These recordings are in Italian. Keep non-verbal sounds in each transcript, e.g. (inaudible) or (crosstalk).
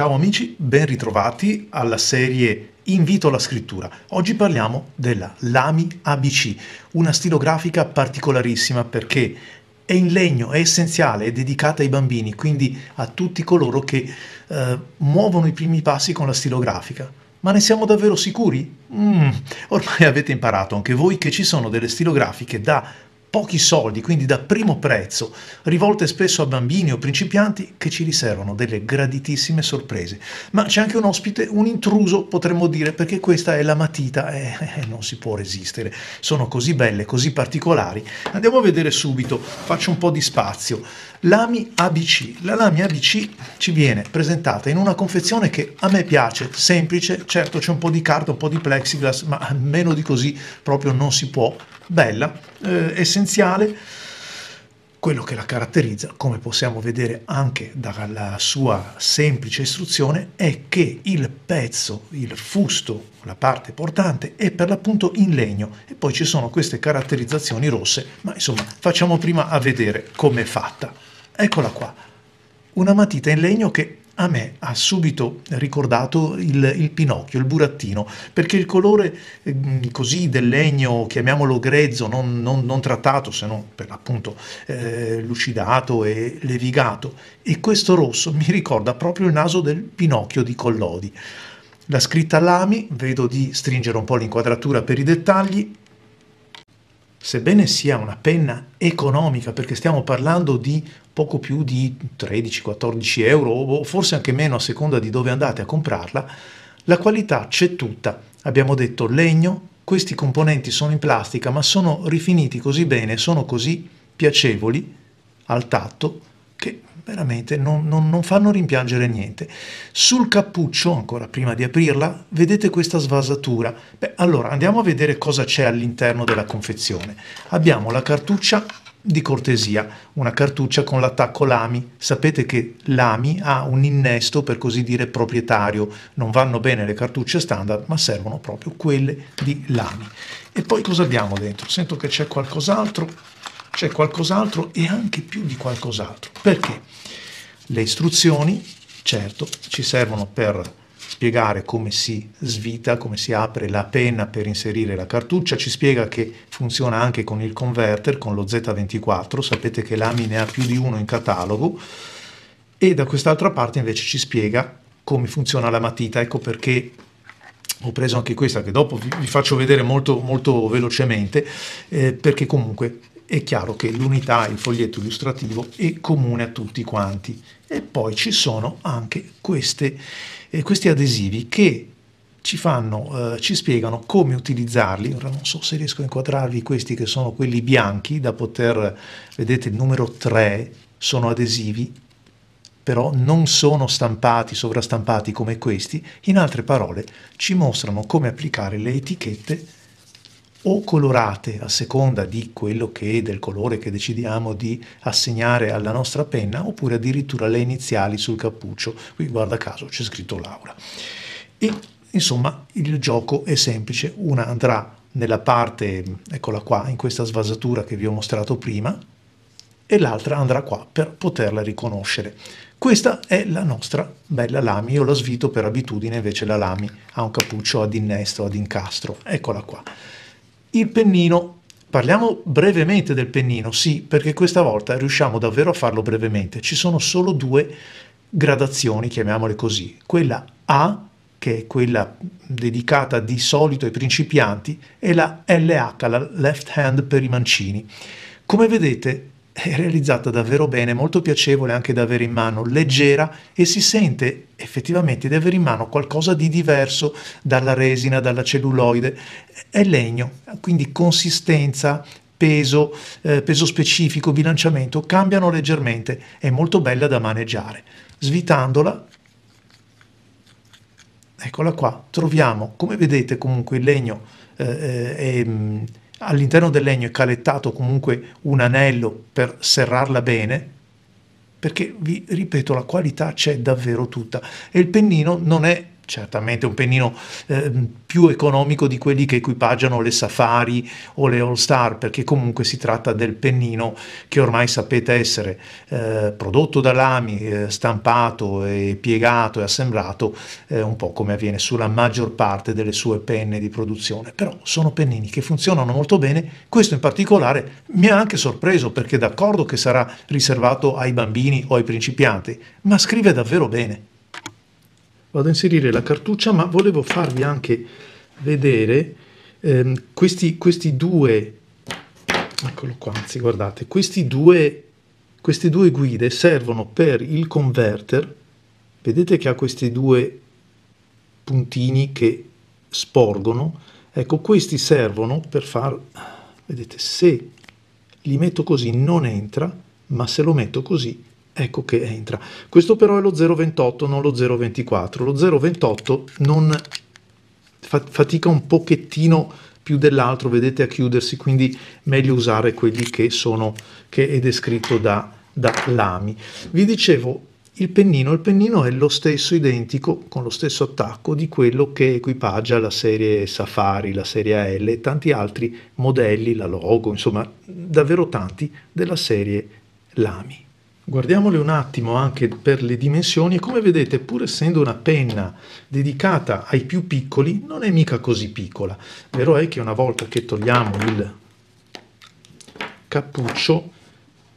Ciao amici, ben ritrovati alla serie Invito alla scrittura. Oggi parliamo della Lami ABC, una stilografica particolarissima perché è in legno, è essenziale, è dedicata ai bambini, quindi a tutti coloro che eh, muovono i primi passi con la stilografica. Ma ne siamo davvero sicuri? Mm, ormai avete imparato anche voi che ci sono delle stilografiche da pochi soldi, quindi da primo prezzo, rivolte spesso a bambini o principianti che ci riservano delle graditissime sorprese. Ma c'è anche un ospite, un intruso potremmo dire, perché questa è la matita e eh, eh, eh, non si può resistere. Sono così belle, così particolari. Andiamo a vedere subito, faccio un po' di spazio. Lami ABC. La lami ABC ci viene presentata in una confezione che a me piace, semplice, certo c'è un po' di carta, un po' di plexiglass, ma meno di così proprio non si può. Bella, eh, essenziale quello che la caratterizza, come possiamo vedere anche dalla sua semplice istruzione, è che il pezzo, il fusto, la parte portante, è per l'appunto in legno e poi ci sono queste caratterizzazioni rosse, ma insomma facciamo prima a vedere com'è fatta. Eccola qua, una matita in legno che a me ha subito ricordato il, il Pinocchio, il burattino, perché il colore eh, così del legno, chiamiamolo grezzo, non, non, non trattato se non per appunto eh, lucidato e levigato, e questo rosso mi ricorda proprio il naso del Pinocchio di Collodi. La scritta lami, vedo di stringere un po' l'inquadratura per i dettagli, sebbene sia una penna economica, perché stiamo parlando di poco più di 13-14 euro o forse anche meno a seconda di dove andate a comprarla, la qualità c'è tutta. Abbiamo detto legno, questi componenti sono in plastica ma sono rifiniti così bene, sono così piacevoli al tatto che veramente non, non, non fanno rimpiangere niente. Sul cappuccio, ancora prima di aprirla, vedete questa svasatura. Beh, allora andiamo a vedere cosa c'è all'interno della confezione. Abbiamo la cartuccia di cortesia, una cartuccia con l'attacco Lami. Sapete che Lami ha un innesto per così dire proprietario, non vanno bene le cartucce standard, ma servono proprio quelle di Lami. E poi cosa abbiamo dentro? Sento che c'è qualcos'altro c'è qualcos'altro e anche più di qualcos'altro. Perché le istruzioni, certo, ci servono per spiegare come si svita, come si apre la penna per inserire la cartuccia, ci spiega che funziona anche con il converter, con lo Z24, sapete che l'AMI ne ha più di uno in catalogo, e da quest'altra parte invece ci spiega come funziona la matita, ecco perché ho preso anche questa che dopo vi, faccio vedere molto, molto velocemente, eh, perché comunque è chiaro che l'unità, il foglietto illustrativo è comune a tutti quanti. E poi ci sono anche queste, eh, questi adesivi che ci, fanno, eh, ci spiegano come utilizzarli. Ora non so se riesco a inquadrarvi questi che sono quelli bianchi da poter, vedete il numero 3, sono adesivi però non sono stampati, sovrastampati come questi, in altre parole ci mostrano come applicare le etichette o colorate a seconda di quello che del colore che decidiamo di assegnare alla nostra penna oppure addirittura le iniziali sul cappuccio qui guarda caso c'è scritto Laura e insomma il gioco è semplice una andrà nella parte eccola qua in questa svasatura che vi ho mostrato prima e l'altra andrà qua per poterla riconoscere questa è la nostra bella lami, io la svito per abitudine, invece la lami ha un cappuccio ad innesto, ad incastro, eccola qua. Il pennino. Parliamo brevemente del pennino, sì, perché questa volta riusciamo davvero a farlo brevemente. Ci sono solo due gradazioni, chiamiamole così. Quella A, che è quella dedicata di solito ai principianti, e la LH, la left hand per i mancini. Come vedete, è realizzata davvero bene, molto piacevole anche da avere in mano, leggera e si sente effettivamente di avere in mano qualcosa di diverso dalla resina, dalla celluloide. È legno, quindi consistenza, peso, eh, peso specifico, bilanciamento cambiano leggermente, è molto bella da maneggiare. Svitandola, eccola qua, troviamo, come vedete comunque il legno eh, eh, è mm, all'interno del legno è calettato comunque un anello per serrarla bene, perché vi ripeto la qualità c'è davvero tutta e il pennino non è certamente un pennino eh, più economico di quelli che equipaggiano le Safari o le All Star, perché comunque si tratta del pennino che ormai sapete essere eh, prodotto da lami, eh, stampato e piegato e assemblato, eh, un po' come avviene sulla maggior parte delle sue penne di produzione. Però sono pennini che funzionano molto bene, questo in particolare mi ha anche sorpreso perché d'accordo che sarà riservato ai bambini o ai principianti, ma scrive davvero bene vado a inserire la cartuccia ma volevo farvi anche vedere ehm, questi, questi due eccolo qua anzi guardate questi due queste due guide servono per il converter vedete che ha questi due puntini che sporgono ecco questi servono per far vedete se li metto così non entra ma se lo metto così ecco che entra. Questo però è lo 0,28, non lo 0,24. Lo 0,28 non fa fatica un pochettino più dell'altro, vedete, a chiudersi, quindi meglio usare quelli che sono, che è descritto da, da Lami. Vi dicevo, il pennino. il pennino, è lo stesso identico, con lo stesso attacco, di quello che equipaggia la serie Safari, la serie L e tanti altri modelli, la logo, insomma davvero tanti, della serie Lami. Guardiamole un attimo anche per le dimensioni e come vedete pur essendo una penna dedicata ai più piccoli non è mica così piccola, vero è che una volta che togliamo il cappuccio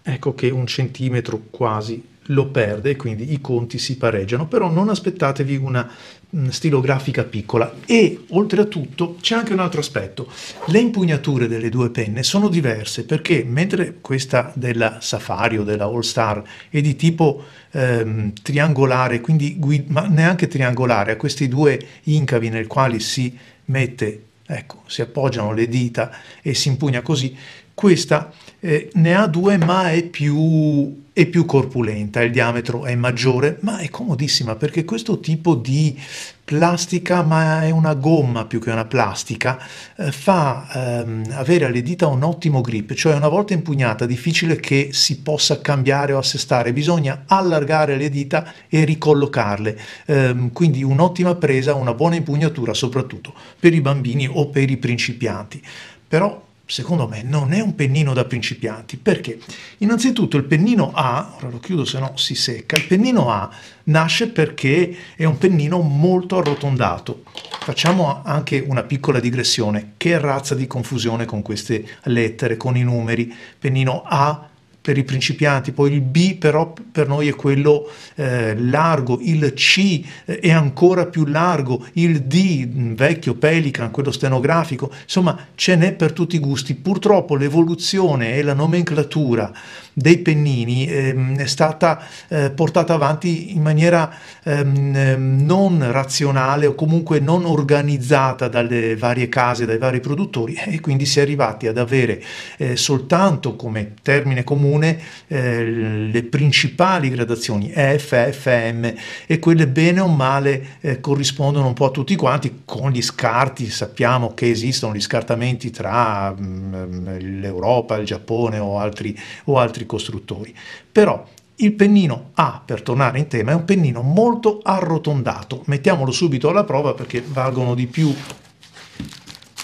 ecco che un centimetro quasi lo perde e quindi i conti si pareggiano, però non aspettatevi una mm, stilografica piccola e oltretutto c'è anche un altro aspetto, le impugnature delle due penne sono diverse perché mentre questa della Safari o della All Star è di tipo ehm, triangolare, quindi ma neanche triangolare, a questi due incavi nel quali si mette Ecco, si appoggiano le dita e si impugna così. Questa eh, ne ha due ma è più, è più corpulenta, il diametro è maggiore, ma è comodissima perché questo tipo di plastica, ma è una gomma più che una plastica, eh, fa ehm, avere alle dita un ottimo grip, cioè una volta impugnata è difficile che si possa cambiare o assestare, bisogna allargare le dita e ricollocarle, eh, quindi un'ottima presa, una buona impugnatura soprattutto per i bambini o per i principianti. Però secondo me non è un pennino da principianti perché innanzitutto il pennino A, ora lo chiudo se no si secca, il pennino A nasce perché è un pennino molto arrotondato. Facciamo anche una piccola digressione, che razza di confusione con queste lettere, con i numeri, pennino A per i principianti, poi il B però per noi è quello eh, largo, il C eh, è ancora più largo, il D mm, vecchio Pelican, quello stenografico, insomma ce n'è per tutti i gusti. Purtroppo l'evoluzione e la nomenclatura dei pennini eh, è stata eh, portata avanti in maniera ehm, ehm, non razionale o comunque non organizzata dalle varie case, dai vari produttori e quindi si è arrivati ad avere eh, soltanto come termine comune comune eh, le principali gradazioni E, F, F, M e quelle bene o male eh, corrispondono un po' a tutti quanti con gli scarti, sappiamo che esistono gli scartamenti tra mm, l'Europa, il Giappone o altri, o altri costruttori. Però il pennino A, per tornare in tema, è un pennino molto arrotondato. Mettiamolo subito alla prova perché valgono di più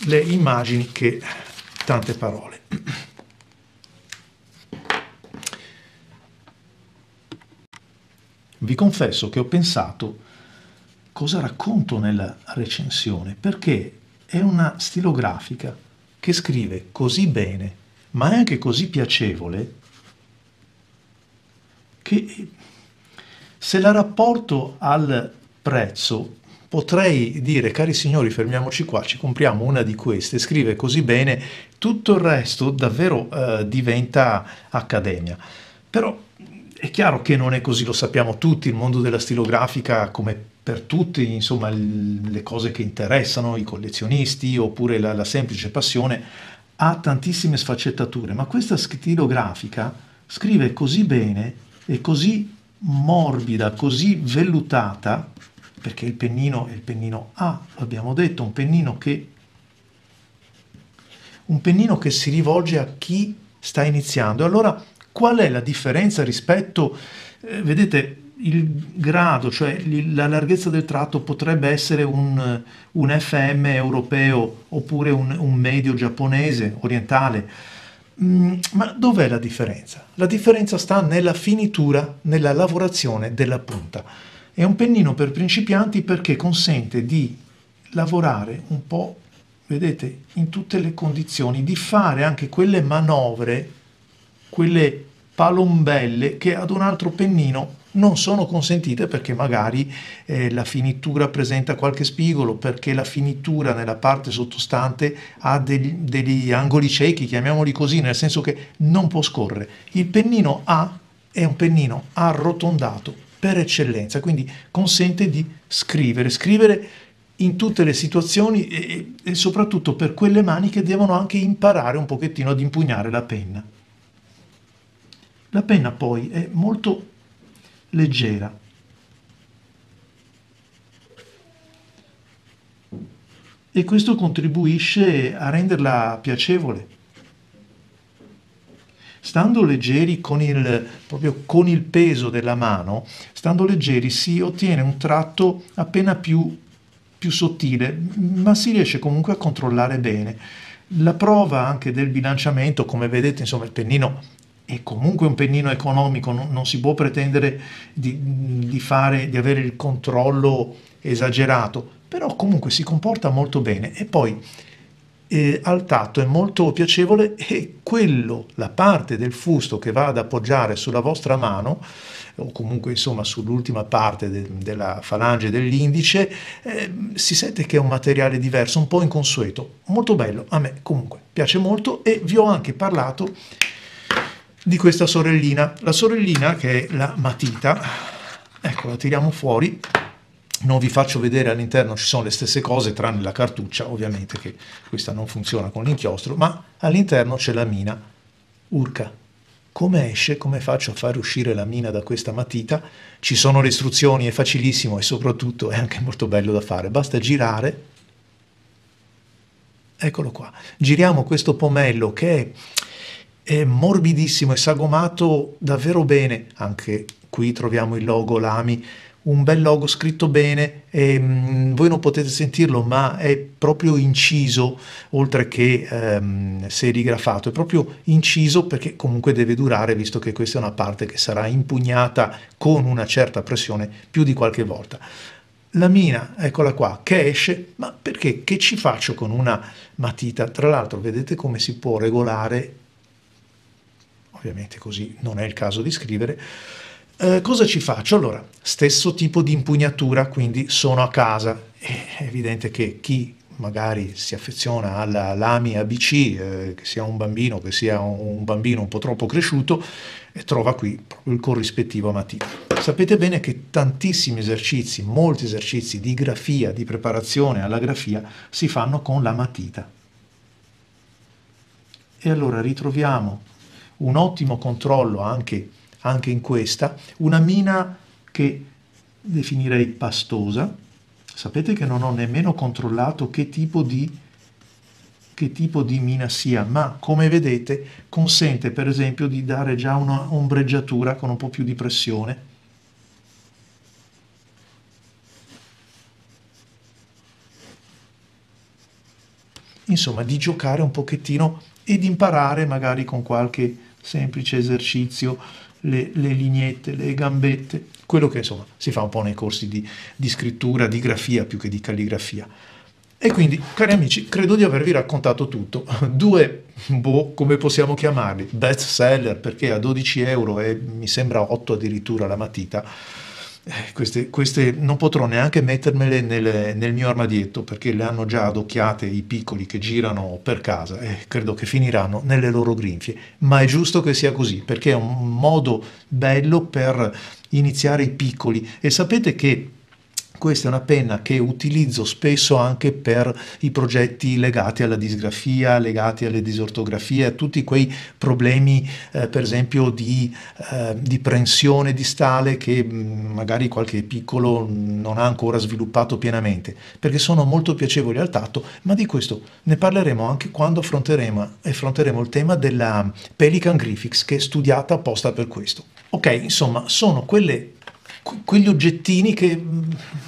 le immagini che tante parole. vi confesso che ho pensato cosa racconto nella recensione, perché è una stilografica che scrive così bene, ma è anche così piacevole, che se la rapporto al prezzo potrei dire, cari signori, fermiamoci qua, ci compriamo una di queste, scrive così bene, tutto il resto davvero eh, diventa accademia. Però è chiaro che non è così, lo sappiamo tutti, il mondo della stilografica come per tutti, insomma, le cose che interessano i collezionisti oppure la, la semplice passione, ha tantissime sfaccettature, ma questa stilografica scrive così bene e così morbida, così vellutata, perché il pennino è il pennino A, abbiamo detto, un pennino che un pennino che si rivolge a chi sta iniziando. allora Qual è la differenza rispetto, eh, vedete, il grado, cioè la larghezza del tratto potrebbe essere un, un FM europeo oppure un, un medio giapponese, orientale. Mm, ma dov'è la differenza? La differenza sta nella finitura, nella lavorazione della punta. È un pennino per principianti perché consente di lavorare un po', vedete, in tutte le condizioni, di fare anche quelle manovre quelle palombelle che ad un altro pennino non sono consentite perché magari eh, la finitura presenta qualche spigolo, perché la finitura nella parte sottostante ha degli, degli angoli ciechi, chiamiamoli così, nel senso che non può scorrere. Il pennino A è un pennino arrotondato per eccellenza, quindi consente di scrivere, scrivere in tutte le situazioni e, e soprattutto per quelle mani che devono anche imparare un pochettino ad impugnare la penna. La penna poi è molto leggera. E questo contribuisce a renderla piacevole. Stando leggeri con il, proprio con il peso della mano, stando leggeri si ottiene un tratto appena più, più sottile, ma si riesce comunque a controllare bene la prova anche del bilanciamento, come vedete, insomma, il pennino è comunque un pennino economico, non, non si può pretendere di, di, fare, di avere il controllo esagerato, però comunque si comporta molto bene e poi eh, al tatto è molto piacevole (laughs) e quello, la parte del fusto che va ad appoggiare sulla vostra mano o comunque insomma sull'ultima parte de, della falange dell'indice eh, si sente che è un materiale diverso, un po' inconsueto, molto bello, a me comunque piace molto e vi ho anche parlato di questa sorellina. La sorellina che è la matita, ecco la tiriamo fuori, non vi faccio vedere all'interno ci sono le stesse cose tranne la cartuccia ovviamente che questa non funziona con l'inchiostro, ma all'interno c'è la mina. Urca, come esce, come faccio a far uscire la mina da questa matita? Ci sono le istruzioni, è facilissimo e soprattutto è anche molto bello da fare. Basta girare, eccolo qua, giriamo questo pomello che è è morbidissimo, è sagomato davvero bene, anche qui troviamo il logo Lami, un bel logo scritto bene, e, ehm, mh, voi non potete sentirlo ma è proprio inciso oltre che ehm, serigrafato, è proprio inciso perché comunque deve durare visto che questa è una parte che sarà impugnata con una certa pressione più di qualche volta. La mina, eccola qua, che esce, ma perché? Che ci faccio con una matita? Tra l'altro vedete come si può regolare ovviamente così non è il caso di scrivere, eh, cosa ci faccio? Allora, stesso tipo di impugnatura, quindi sono a casa, eh, è evidente che chi magari si affeziona alla lami ABC, eh, che sia un bambino, che sia un bambino un po' troppo cresciuto, e trova qui proprio il corrispettivo a matita. Sapete bene che tantissimi esercizi, molti esercizi di grafia, di preparazione alla grafia, si fanno con la matita. E allora ritroviamo un ottimo controllo anche, anche in questa, una mina che definirei pastosa. Sapete che non ho nemmeno controllato che tipo di che tipo di mina sia, ma come vedete consente per esempio di dare già una ombreggiatura con un po' più di pressione. Insomma, di giocare un pochettino ed imparare magari con qualche semplice esercizio le, le lineette, le gambette, quello che insomma si fa un po' nei corsi di, di scrittura, di grafia più che di calligrafia. E quindi, cari amici, credo di avervi raccontato tutto. (laughs) Due, boh, come possiamo chiamarli? Best seller, perché a 12 euro e mi sembra 8 addirittura la matita eh, queste, queste, non potrò neanche mettermele nel, nel, mio armadietto perché le hanno già adocchiate i piccoli che girano per casa e credo che finiranno nelle loro grinfie. Ma è giusto che sia così perché è un modo bello per iniziare i piccoli e sapete che questa è una penna che utilizzo spesso anche per i progetti legati alla disgrafia, legati alle disortografie, a tutti quei problemi eh, per esempio di, eh, di, prensione distale che mh, mm, magari qualche piccolo non ha ancora sviluppato pienamente, perché sono molto piacevoli al tatto, ma di questo ne parleremo anche quando affronteremo, affronteremo il tema della Pelican Griffix che è studiata apposta per questo. Ok, insomma, sono quelle quegli oggettini che mm,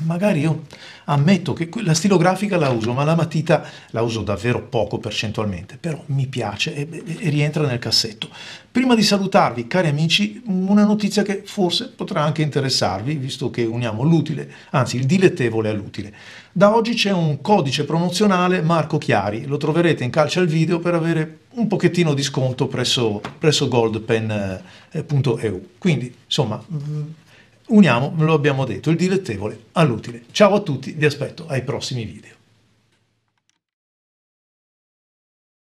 magari io ammetto che la stilografica la uso, ma la matita la uso davvero poco percentualmente, però mi piace e, e rientra nel cassetto. Prima di salutarvi, cari amici, mm, una notizia che forse potrà anche interessarvi, visto che uniamo l'utile, anzi il dilettevole all'utile. Da oggi c'è un codice promozionale Marco Chiari, lo troverete in calcio al video per avere un pochettino di sconto presso, presso goldpen.eu. Eh, Quindi, insomma mm, Uniamo, lo abbiamo detto, il dilettevole all'utile. Ciao a tutti, vi aspetto ai prossimi video.